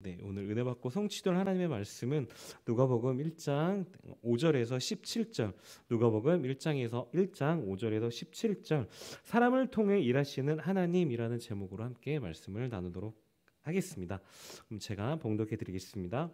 네, 오늘 은혜 받고 성취될 하나님의 말씀은 누가복음 1장 5절에서 17절, 누가복음 1장에서 1장 5절에서 17절, 사람을 통해 일하시는 하나님이라는 제목으로 함께 말씀을 나누도록 하겠습니다. 그럼 제가 봉독해 드리겠습니다.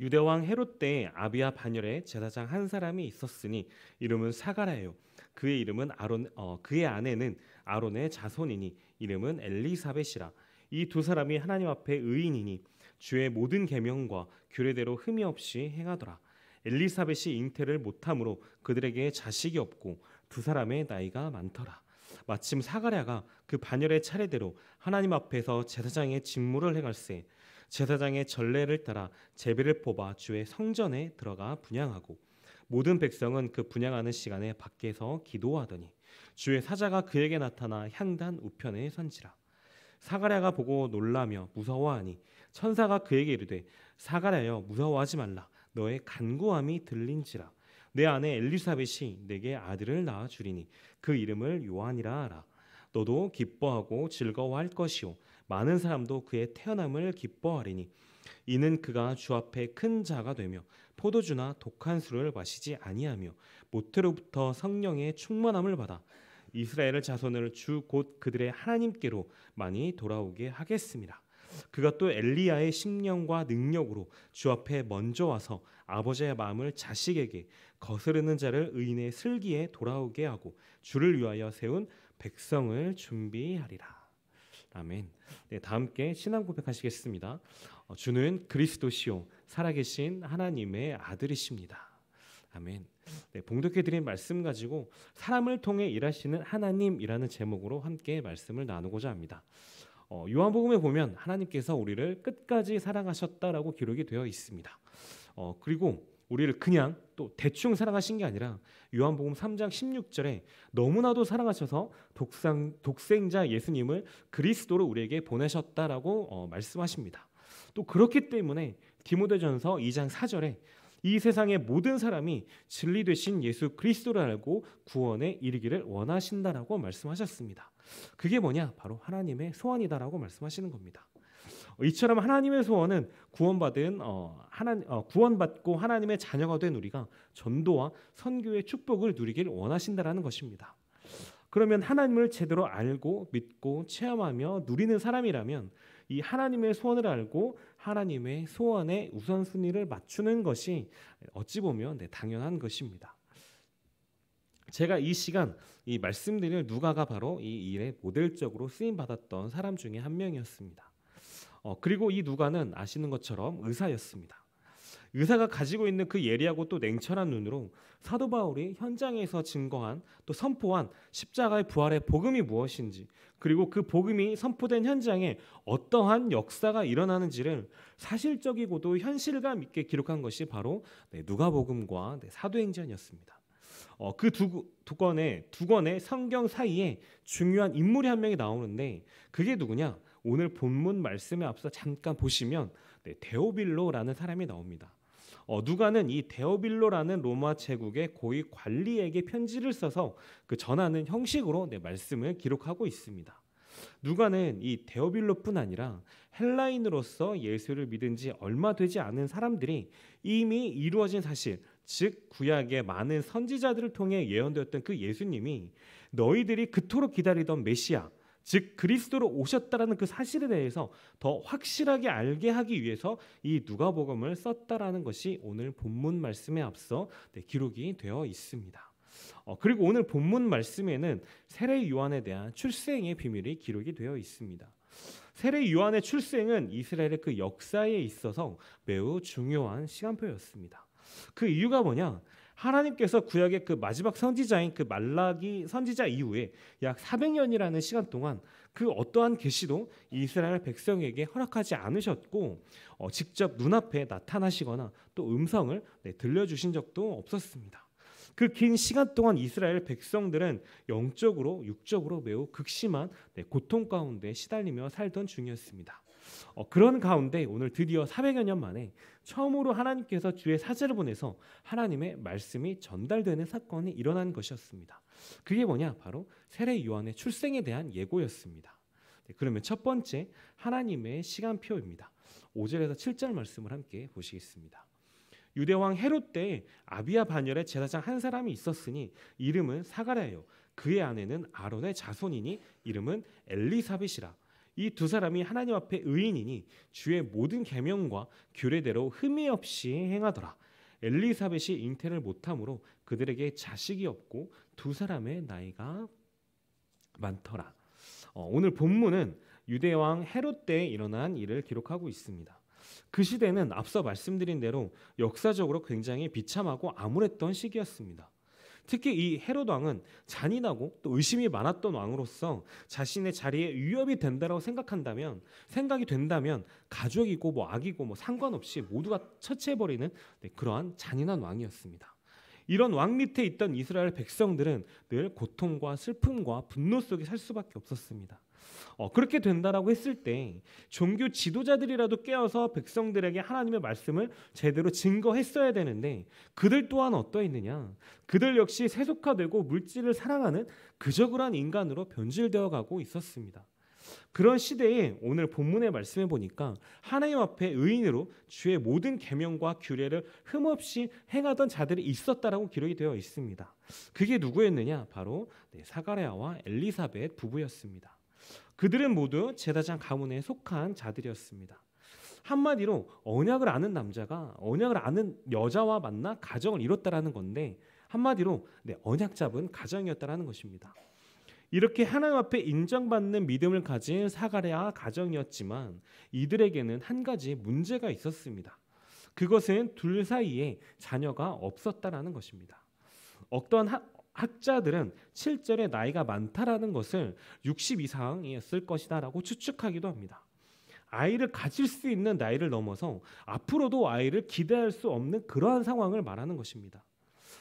유대 왕 헤롯 때 아비아 반열에 제사장 한 사람이 있었으니 이름은 사가라요. 그의 이름은 아론 어, 그의 아내는 아론의 자손이니 이름은 엘리사벳이라. 이두 사람이 하나님 앞에 의인이니 주의 모든 계명과 규례대로 흠이 없이 행하더라. 엘리사벳이 잉태를 못함으로 그들에게 자식이 없고 두 사람의 나이가 많더라. 마침 사가랴가 그 반열의 차례대로 하나님 앞에서 제사장의 직무를 행할세 제사장의 전례를 따라 제비를 뽑아 주의 성전에 들어가 분양하고 모든 백성은 그 분양하는 시간에 밖에서 기도하더니 주의 사자가 그에게 나타나 향단 우편에 선지라 사가랴가 보고 놀라며 무서워하니 천사가 그에게 이르되 사가랴여 무서워하지 말라 너의 간구함이 들린지라 내 아내 엘리사벳이 내게 아들을 낳아 주리니 그 이름을 요한이라 하라 너도 기뻐하고 즐거워할 것이요 많은 사람도 그의 태어남을 기뻐하리니 이는 그가 주 앞에 큰 자가 되며 포도주나 독한 술을 마시지 아니하며 모태로부터 성령의 충만함을 받아 이스라엘을 자손을 주 곧 그들의 하나님께로 많이 돌아오게 하겠습니다. 그가 또 엘리야의 심령과 능력으로 주 앞에 먼저 와서 아버지의 마음을 자식에게 거스르는 자를 의인의 슬기에 돌아오게 하고 주를 위하여 세운 백성을 준비하리라. 아멘. 네, 다 함께 신앙 고백하시겠습니다. 어, 주는 그리스도시요 살아계신 하나님의 아들이십니다. 아멘. 네, 봉독해 드린 말씀 가지고 사람을 통해 일하시는 하나님이라는 제목으로 함께 말씀을 나누고자 합니다. 어, 요한복음에 보면 하나님께서 우리를 끝까지 사랑하셨다라고 기록이 되어 있습니다. 어, 그리고 우리를 그냥 또 대충 사랑하신 게 아니라 요한복음 3장 16절에 너무나도 사랑하셔서 독상, 독생자 예수님을 그리스도로 우리에게 보내셨다라고 어, 말씀하십니다. 또 그렇기 때문에 디모데전서 2장 4절에 이 세상의 모든 사람이 진리 되신 예수 그리스도를 알고 구원에 이르기를 원하신다라고 말씀하셨습니다. 그게 뭐냐? 바로 하나님의 소원이다라고 말씀하시는 겁니다. 이처럼 하나님의 소원은 구원받은 어, 하나 어, 구원받고 하나님의 자녀가 된 우리가 전도와 선교의 축복을 누리길 원하신다라는 것입니다. 그러면 하나님을 제대로 알고 믿고 체험하며 누리는 사람이라면 이 하나님의 소원을 알고 하나님의 소원에 우선순위를 맞추는 것이 어찌 보면 네, 당연한 것입니다. 제가 이 시간 이 말씀드릴 누가가 바로 이 일에 모델적으로 쓰임 받았던 사람 중에 한 명이었습니다. 어, 그리고 이 누가는 아시는 것처럼 의사였습니다. 의사가 가지고 있는 그 예리하고 또 냉철한 눈으로 사도 바울이 현장에서 증거한 또 선포한 십자가의 부활의 복음이 무엇인지 그리고 그 복음이 선포된 현장에 어떠한 역사가 일어나는지를 사실적이고도 현실감 있게 기록한 것이 바로 네, 누가복음과 네, 사도행전이었습니다. 어, 그두 두 권의 두 권의 성경 사이에 중요한 인물이 한 명이 나오는데 그게 누구냐? 오늘 본문 말씀에 앞서 잠깐 보시면 네, 데오빌로라는 사람이 나옵니다. 어, 누가는 이 데오빌로라는 로마 제국의 고위 관리에게 편지를 써서 그 전하는 형식으로 네, 말씀을 기록하고 있습니다. 누가는 이 데오빌로뿐 아니라 헬라인으로서 예수를 믿은 지 얼마 되지 않은 사람들이 이미 이루어진 사실, 즉 구약의 많은 선지자들을 통해 예언되었던 그 예수님이 너희들이 그토록 기다리던 메시아, 즉 그리스도로 오셨다라는 그 사실에 대해서 더 확실하게 알게 하기 위해서 이 누가복음을 썼다라는 것이 오늘 본문 말씀에 앞서 네, 기록이 되어 있습니다. 어, 그리고 오늘 본문 말씀에는 세례 요한에 대한 출생의 비밀이 기록이 되어 있습니다. 세례 요한의 출생은 이스라엘의 그 역사에 있어서 매우 중요한 시간표였습니다. 그 이유가 뭐냐? 하나님께서 구약의 그 마지막 선지자인 그 말라기 선지자 이후에 약 400년이라는 시간 동안 그 어떠한 계시도 이스라엘 백성에게 허락하지 않으셨고 어, 직접 눈앞에 나타나시거나 또 음성을 네, 들려주신 적도 없었습니다. 그 긴 시간 동안 이스라엘 백성들은 영적으로 육적으로 매우 극심한 네, 고통 가운데 시달리며 살던 중이었습니다. 어, 그런 가운데 오늘 드디어 400여 년 만에 처음으로 하나님께서 주의 사제를 보내서 하나님의 말씀이 전달되는 사건이 일어난 것이었습니다. 그게 뭐냐? 바로 세례 요한의 출생에 대한 예고였습니다. 네, 그러면 첫 번째 하나님의 시간표입니다. 5절에서 7절 말씀을 함께 보시겠습니다. 유대 왕 헤롯 때 아비아 반열의 제사장 한 사람이 있었으니 이름은 사가랴요 그의 아내는 아론의 자손이니 이름은 엘리사벳이라 이두 사람이 하나님 앞에 의인이니 주의 모든 계명과 규례대로 흠이 없이 행하더라. 엘리사벳이 잉태를 못함으로 그들에게 자식이 없고 두 사람의 나이가 많더라. 어, 오늘 본문은 유대 왕 헤롯 때에 일어난 일을 기록하고 있습니다. 그 시대는 앞서 말씀드린 대로 역사적으로 굉장히 비참하고 암울했던 시기였습니다. 특히 이 헤롯 왕은 잔인하고 또 의심이 많았던 왕으로서 자신의 자리에 위협이 된다고 생각한다면 생각이 된다면 가족이고 뭐 악이고 뭐 상관없이 모두가 처치해버리는 네, 그러한 잔인한 왕이었습니다. 이런 왕 밑에 있던 이스라엘 백성들은 늘 고통과 슬픔과 분노 속에 살 수밖에 없었습니다. 어, 그렇게 된다라고 했을 때 종교 지도자들이라도 깨어서 백성들에게 하나님의 말씀을 제대로 증거했어야 되는데 그들 또한 어떠했느냐? 그들 역시 세속화되고 물질을 사랑하는 그저그란 인간으로 변질되어 가고 있었습니다. 그런 시대에 오늘 본문의 말씀해 보니까 하나님 앞에 의인으로 주의 모든 계명과 규례를 흠없이 행하던 자들이 있었다라고 기록이 되어 있습니다. 그게 누구였느냐? 바로 네, 사가랴와 엘리사벳 부부였습니다. 그들은 모두 제사장 가문에 속한 자들이었습니다. 한마디로 언약을 아는 남자가 언약을 아는 여자와 만나 가정을 이뤘다라는 건데 한마디로 네, 언약 잡은 가정이었다라는 것입니다. 이렇게 하나님 앞에 인정받는 믿음을 가진 사가랴 가정이었지만 이들에게는 한 가지 문제가 있었습니다. 그것은 둘 사이에 자녀가 없었다라는 것입니다. 어떠 학자들은 7절로 나이가 많다라는 것을 60 이상이었을 것이다라고 추측하기도 합니다. 아이를 가질 수 있는 나이를 넘어서 앞으로도 아이를 기대할 수 없는 그러한 상황을 말하는 것입니다.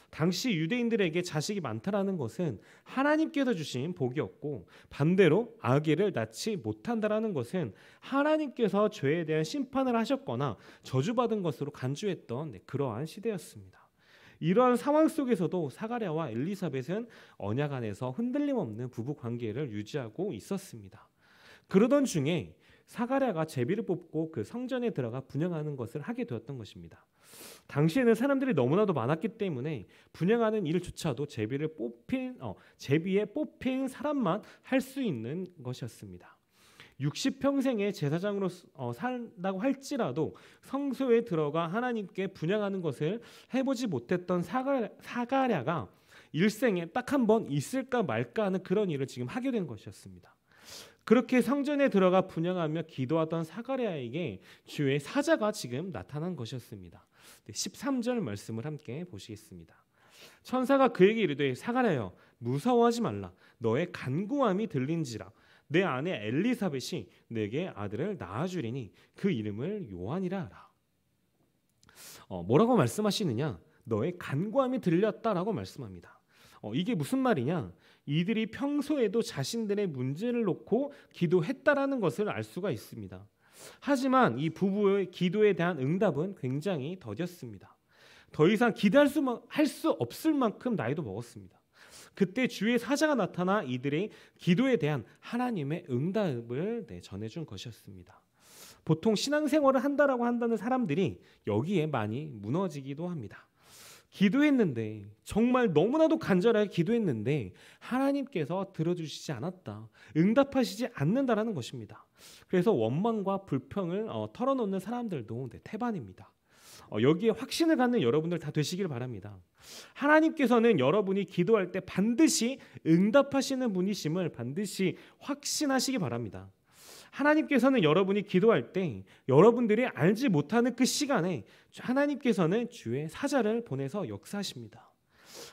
당시 유대인들에게 자식이 많다라는 것은 하나님께서 주신 복이었고 반대로 아기를 낳지 못한다라는 것은 하나님께서 죄에 대한 심판을 하셨거나 저주받은 것으로 간주했던 네, 그러한 시대였습니다. 이러한 상황 속에서도 사가랴와 엘리사벳은 언약 안에서 흔들림 없는 부부 관계를 유지하고 있었습니다. 그러던 중에 사가랴가 제비를 뽑고 그 성전에 들어가 분양하는 것을 하게 되었던 것입니다. 당시에는 사람들이 너무나도 많았기 때문에 분양하는 일조차도 제비를 뽑힌 어, 제비에 뽑힌 사람만 할 수 있는 것이었습니다. 60평생의 제사장으로 어, 산다고 할지라도 성소에 들어가 하나님께 분양하는 것을 해보지 못했던 사가, 사가랴가 일생에 딱 한 번 있을까 말까 하는 그런 일을 지금 하게 된 것이었습니다. 그렇게 성전에 들어가 분양하며 기도하던 사가랴에게 주의 사자가 지금 나타난 것이었습니다. 13절 말씀을 함께 보시겠습니다. 천사가 그에게 이르되 사가랴여 무서워하지 말라 너의 간구함이 들린지라 내 아내 엘리사벳이 내게 아들을 낳아주리니 그 이름을 요한이라 하라. 어, 뭐라고 말씀하시느냐? 너의 간구함이 들렸다라고 말씀합니다. 어, 이게 무슨 말이냐? 이들이 평소에도 자신들의 문제를 놓고 기도했다라는 것을 알 수가 있습니다. 하지만 이 부부의 기도에 대한 응답은 굉장히 더뎠습니다. 더 이상 기대할 수, 할수 없을 만큼 나이도 먹었습니다. 그때 주의 사자가 나타나 이들의 기도에 대한 하나님의 응답을 네, 전해준 것이었습니다. 보통 신앙생활을 한다라고 한다는 사람들이 여기에 많이 무너지기도 합니다. 기도했는데 정말 너무나도 간절하게 기도했는데 하나님께서 들어주시지 않았다. 응답하시지 않는다라는 것입니다. 그래서 원망과 불평을 어, 털어놓는 사람들도 네, 태반입니다. 어, 여기에 확신을 갖는 여러분들 다 되시길 바랍니다. 하나님께서는 여러분이 기도할 때 반드시 응답하시는 분이심을 반드시 확신하시기 바랍니다. 하나님께서는 여러분이 기도할 때 여러분들이 알지 못하는 그 시간에 하나님께서는 주의 사자를 보내서 역사하십니다.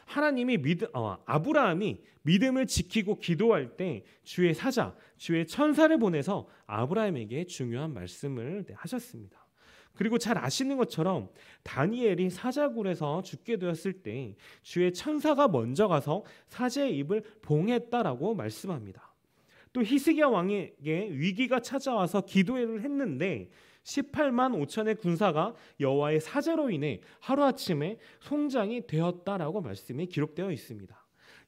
하나님이 믿음, 어, 아브라함이 믿음을 지키고 기도할 때 주의 사자, 주의 천사를 보내서 아브라함에게 중요한 말씀을 하셨습니다. 그리고 잘 아시는 것처럼 다니엘이 사자굴에서 죽게 되었을 때 주의 천사가 먼저 가서 사제의 입을 봉했다라고 말씀합니다. 또 히스기야 왕에게 위기가 찾아와서 기도회를 했는데 18만 5천의 군사가 여호와의 사자로 인해 하루아침에 송장이 되었다라고 말씀이 기록되어 있습니다.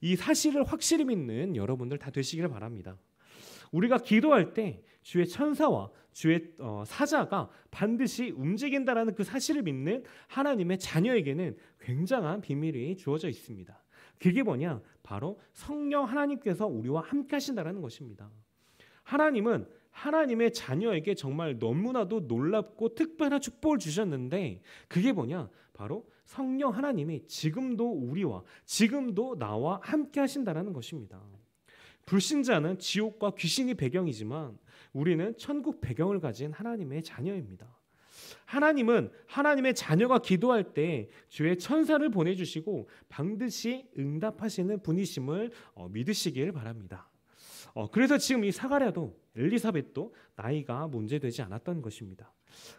이 사실을 확실히 믿는 여러분들 다 되시길 바랍니다. 우리가 기도할 때 주의 천사와 주의 어, 사자가 반드시 움직인다라는 그 사실을 믿는 하나님의 자녀에게는 굉장한 비밀이 주어져 있습니다. 그게 뭐냐? 바로 성령 하나님께서 우리와 함께 하신다라는 것입니다. 하나님은 하나님의 자녀에게 정말 너무나도 놀랍고 특별한 축복을 주셨는데 그게 뭐냐? 바로 성령 하나님이 지금도 우리와 지금도 나와 함께 하신다라는 것입니다. 불신자는 지옥과 귀신이 배경이지만 우리는 천국 배경을 가진 하나님의 자녀입니다. 하나님은 하나님의 자녀가 기도할 때 주의 천사를 보내주시고 반드시 응답하시는 분이심을 어, 믿으시길 바랍니다. 어, 그래서 지금 이 사가랴도 엘리사벳도 나이가 문제되지 않았던 것입니다.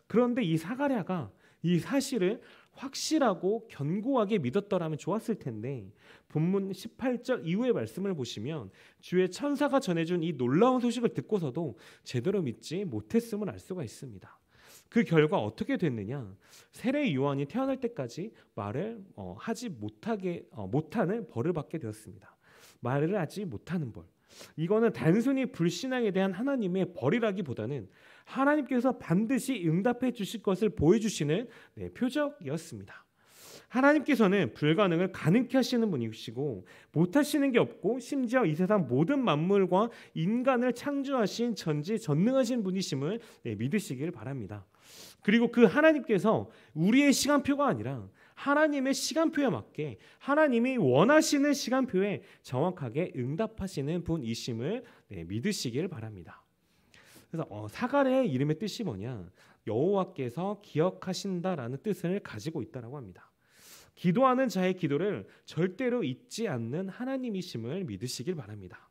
그런데 이 사가랴가 이 사실을 확실하고 견고하게 믿었더라면 좋았을 텐데 본문 18절 이후의 말씀을 보시면 주의 천사가 전해준 이 놀라운 소식을 듣고서도 제대로 믿지 못했음을 알 수가 있습니다. 그 결과 어떻게 됐느냐? 세례 요한이 태어날 때까지 말을 어, 하지 못하게 어, 못하는 벌을 받게 되었습니다. 말을 하지 못하는 벌. 이거는 단순히 불신앙에 대한 하나님의 벌이라기보다는 하나님께서 반드시 응답해 주실 것을 보여주시는 네, 표적이었습니다. 하나님께서는 불가능을 가능케 하시는 분이시고 못하시는 게 없고 심지어 이 세상 모든 만물과 인간을 창조하신 전지 전능하신 분이심을 네, 믿으시길 바랍니다. 그리고 그 하나님께서 우리의 시간표가 아니라 하나님의 시간표에 맞게 하나님이 원하시는 시간표에 정확하게 응답하시는 분이심을 네, 믿으시길 바랍니다. 그래서 어, 사갈의 이름의 뜻이 뭐냐? 여호와께서 기억하신다라는 뜻을 가지고 있다라고 합니다. 기도하는 자의 기도를 절대로 잊지 않는 하나님이심을 믿으시길 바랍니다.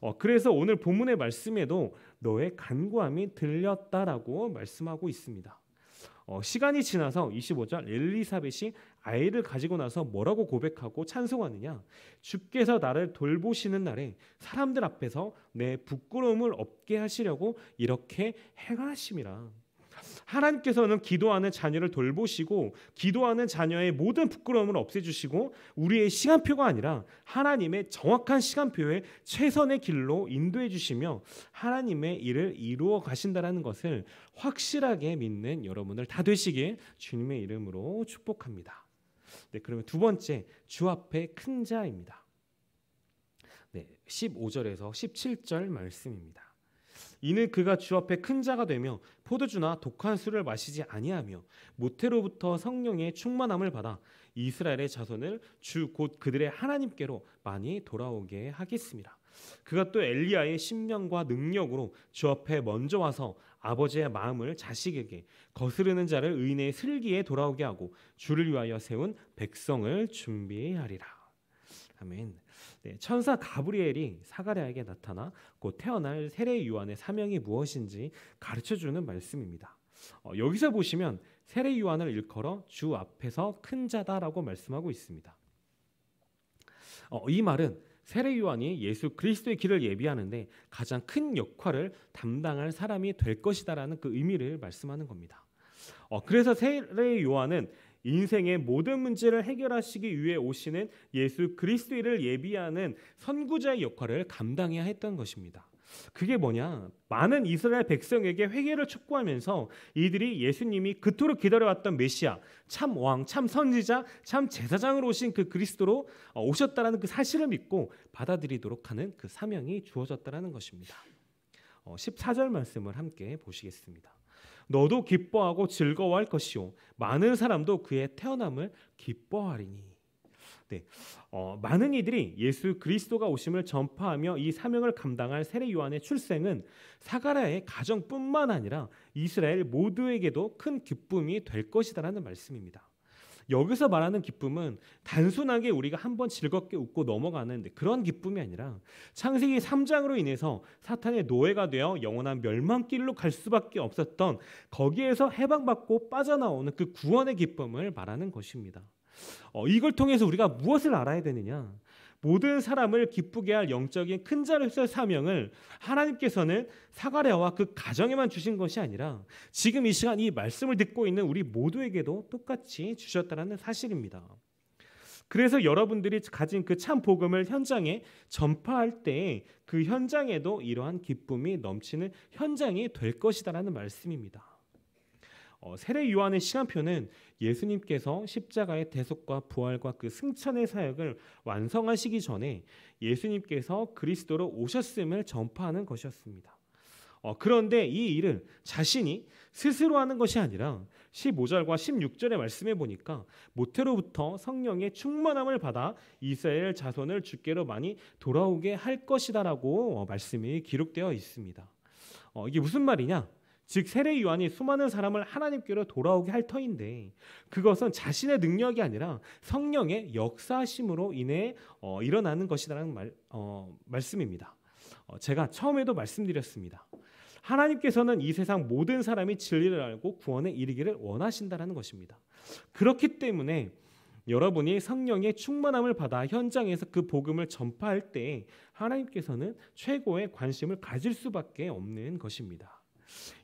어, 그래서 오늘 본문의 말씀에도 너의 간구함이 들렸다라고 말씀하고 있습니다. 어, 시간이 지나서 25절 엘리사벳이 아이를 가지고 나서 뭐라고 고백하고 찬송하느냐? 주께서 나를 돌보시는 날에 사람들 앞에서 내 부끄러움을 없게 하시려고 이렇게 행하심이라. 하나님께서는 기도하는 자녀를 돌보시고 기도하는 자녀의 모든 부끄러움을 없애주시고 우리의 시간표가 아니라 하나님의 정확한 시간표에 최선의 길로 인도해 주시며 하나님의 일을 이루어 가신다라는 것을 확실하게 믿는 여러분을 다 되시길 주님의 이름으로 축복합니다. 네, 그러면 두 번째 주 앞에 큰 자입니다. 네, 15절에서 17절 말씀입니다. 이는 그가 주 앞에 큰 자가 되며 포도주나 독한 술을 마시지 아니하며 모태로부터 성령의 충만함을 받아 이스라엘의 자손을 주 곧 그들의 하나님께로 많이 돌아오게 하겠습니다. 그가 또 엘리야의 신명과 능력으로 주 앞에 먼저 와서 아버지의 마음을 자식에게 거스르는 자를 의인의 슬기에 돌아오게 하고 주를 위하여 세운 백성을 준비하리라. 아멘. 네, 천사 가브리엘이 사가랴에게 나타나 곧 태어날 세례 요한의 사명이 무엇인지 가르쳐 주는 말씀입니다. 어, 여기서 보시면 세례 요한을 일컬어 주 앞에서 큰 자다라고 말씀하고 있습니다. 어, 이 말은 세례 요한이 예수 그리스도의 길을 예비하는데 가장 큰 역할을 담당할 사람이 될 것이다라는 그 의미를 말씀하는 겁니다. 어, 그래서 세례 요한은 인생의 모든 문제를 해결하시기 위해 오시는 예수 그리스도를 예비하는 선구자의 역할을 감당해야 했던 것입니다. 그게 뭐냐? 많은 이스라엘 백성에게 회개를 촉구하면서 이들이 예수님이 그토록 기다려왔던 메시아, 참 왕, 참 선지자, 참 제사장으로 오신 그 그리스도로 어, 오셨다라는 그 사실을 믿고 받아들이도록 하는 그 사명이 주어졌다라는 것입니다. 14절 어, 말씀을 함께 보시겠습니다. 너도 기뻐하고 즐거워할 것이요 많은 사람도 그의 태어남을 기뻐하리니 네, 어, 많은 이들이 예수 그리스도가 오심을 전파하며 이 사명을 감당할 세례 요한의 출생은 사가랴의 가정뿐만 아니라 이스라엘 모두에게도 큰 기쁨이 될 것이다라는 말씀입니다. 여기서 말하는 기쁨은 단순하게 우리가 한번 즐겁게 웃고 넘어가는 네, 그런 기쁨이 아니라 창세기 3장으로 인해서 사탄의 노예가 되어 영원한 멸망길로 갈 수밖에 없었던 거기에서 해방받고 빠져나오는 그 구원의 기쁨을 말하는 것입니다. 어, 이걸 통해서 우리가 무엇을 알아야 되느냐? 모든 사람을 기쁘게 할 영적인 큰 자를 쓸 사명을 하나님께서는 사가랴와 그 가정에만 주신 것이 아니라 지금 이 시간 이 말씀을 듣고 있는 우리 모두에게도 똑같이 주셨다는 사실입니다. 그래서 여러분들이 가진 그 참 복음을 현장에 전파할 때 그 현장에도 이러한 기쁨이 넘치는 현장이 될 것이다라는 말씀입니다. 어, 세례 요한의 시간표는 예수님께서 십자가의 대속과 부활과 그 승천의 사역을 완성하시기 전에 예수님께서 그리스도로 오셨음을 전파하는 것이었습니다. 어, 그런데 이 일을 자신이 스스로 하는 것이 아니라 15절과 16절의 말씀에 보니까 모태로부터 성령의 충만함을 받아 이스라엘 자손을 주께로 많이 돌아오게 할 것이다라고 어, 말씀이 기록되어 있습니다. 어, 이게 무슨 말이냐? 즉 세례 요한이 수많은 사람을 하나님께로 돌아오게 할 터인데 그것은 자신의 능력이 아니라 성령의 역사심으로 인해 어, 일어나는 것이라는 말, 어, 말씀입니다. 어, 제가 처음에도 말씀드렸습니다. 하나님께서는 이 세상 모든 사람이 진리를 알고 구원에 이르기를 원하신다라는 것입니다. 그렇기 때문에 여러분이 성령의 충만함을 받아 현장에서 그 복음을 전파할 때 하나님께서는 최고의 관심을 가질 수밖에 없는 것입니다.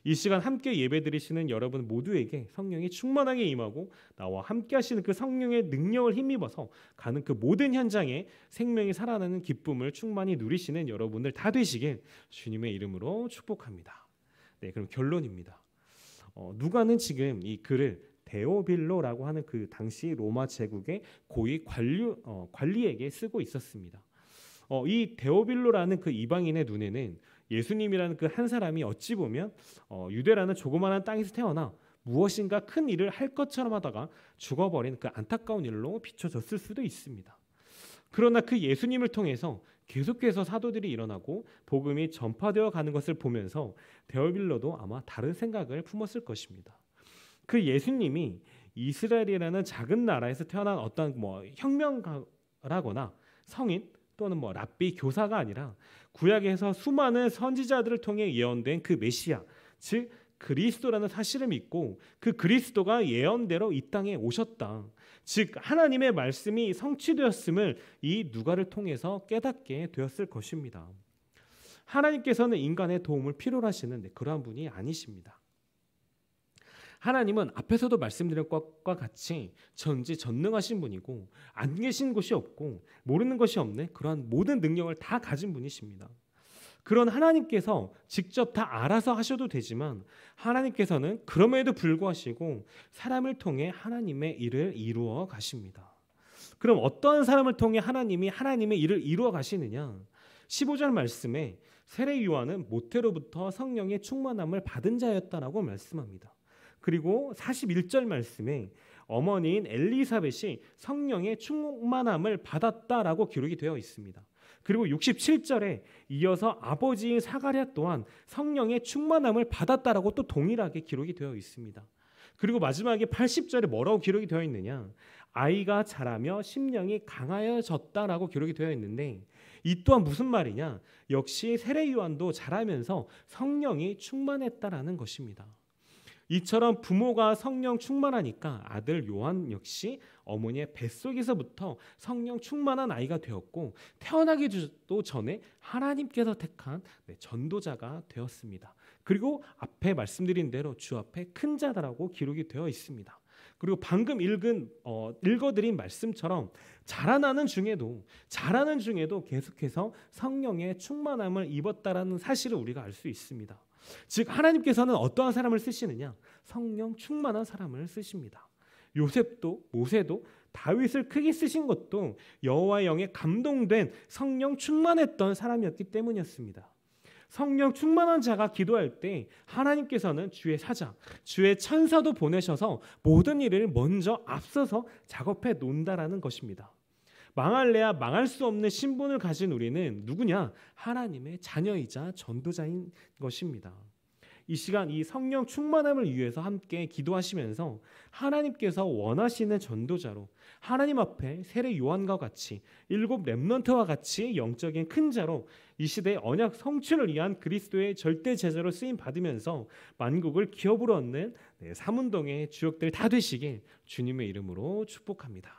이 시간 함께 예배드리시는 여러분 모두에게 성령이 충만하게 임하고 나와 함께 하시는 그 성령의 능력을 힘입어서 가는 그 모든 현장에 생명이 살아나는 기쁨을 충만히 누리시는 여러분들 다 되시길 주님의 이름으로 축복합니다. 네, 그럼 결론입니다. 어, 누가는 지금 이 글을 데오빌로라고 하는 그 당시 로마 제국의 고위 관리, 어, 관리에게 쓰고 있었습니다. 어, 이 데오빌로라는 그 이방인의 눈에는 예수님이라는 그 한 사람이 어찌 보면 어, 유대라는 조그마한 땅에서 태어나 무엇인가 큰 일을 할 것처럼 하다가 죽어버린 그 안타까운 일로 비춰졌을 수도 있습니다. 그러나 그 예수님을 통해서 계속해서 사도들이 일어나고 복음이 전파되어 가는 것을 보면서 데어빌러도 아마 다른 생각을 품었을 것입니다. 그 예수님이 이스라엘이라는 작은 나라에서 태어난 어떤 뭐 혁명가라거나 성인 또는 뭐 랍비 교사가 아니라 구약에서 수많은 선지자들을 통해 예언된 그 메시아, 즉 그리스도라는 사실을 믿고 그 그리스도가 예언대로 이 땅에 오셨다. 즉 하나님의 말씀이 성취되었음을 이 누가를 통해서 깨닫게 되었을 것입니다. 하나님께서는 인간의 도움을 필요로 하시는 네, 그러한 분이 아니십니다. 하나님은 앞에서도 말씀드린 것과 같이 전지 전능하신 분이고 안 계신 곳이 없고 모르는 것이 없네 그러한 모든 능력을 다 가진 분이십니다. 그런 하나님께서 직접 다 알아서 하셔도 되지만 하나님께서는 그럼에도 불구하시고 사람을 통해 하나님의 일을 이루어 가십니다. 그럼 어떤 사람을 통해 하나님이 하나님의 일을 이루어 가시느냐? 15절 말씀에 세례 요한은 모태로부터 성령의 충만함을 받은 자였다라고 말씀합니다. 그리고 41절 말씀에 어머니인 엘리사벳이 성령의 충만함을 받았다라고 기록이 되어 있습니다. 그리고 67절에 이어서 아버지인 사가랴 또한 성령의 충만함을 받았다라고 또 동일하게 기록이 되어 있습니다. 그리고 마지막에 80절에 뭐라고 기록이 되어 있느냐? 아이가 자라며 심령이 강하여졌다라고 기록이 되어 있는데 이 또한 무슨 말이냐? 역시 세례 요한도 자라면서 성령이 충만했다라는 것입니다. 이처럼 부모가 성령 충만하니까 아들 요한 역시 어머니의 뱃속에서부터 성령 충만한 아이가 되었고 태어나기도 전에 하나님께서 택한 네, 전도자가 되었습니다. 그리고 앞에 말씀드린 대로 주 앞에 큰 자다라고 기록이 되어 있습니다. 그리고 방금 읽은 어, 읽어드린 말씀처럼 자라나는 중에도 자라는 중에도 계속해서 성령의 충만함을 입었다라는 사실을 우리가 알 수 있습니다. 즉 하나님께서는 어떠한 사람을 쓰시느냐? 성령 충만한 사람을 쓰십니다. 요셉도 모세도 다윗을 크게 쓰신 것도 여호와의 영에 감동된 성령 충만했던 사람이었기 때문이었습니다. 성령 충만한 자가 기도할 때 하나님께서는 주의 사자, 주의 천사도 보내셔서 모든 일을 먼저 앞서서 작업해 놓는다라는 것입니다. 망할래야 망할 수 없는 신분을 가진 우리는 누구냐? 하나님의 자녀이자 전도자인 것입니다. 이 시간 이 성령 충만함을 위해서 함께 기도하시면서 하나님께서 원하시는 전도자로 하나님 앞에 세례 요한과 같이 일곱 렘넌트와 같이 영적인 큰 자로 이 시대의 언약 성취를 위한 그리스도의 절대 제자로 쓰임 받으면서 만국을 기업으로 얻는 네, 삼동의 주역들 다 되시길 주님의 이름으로 축복합니다.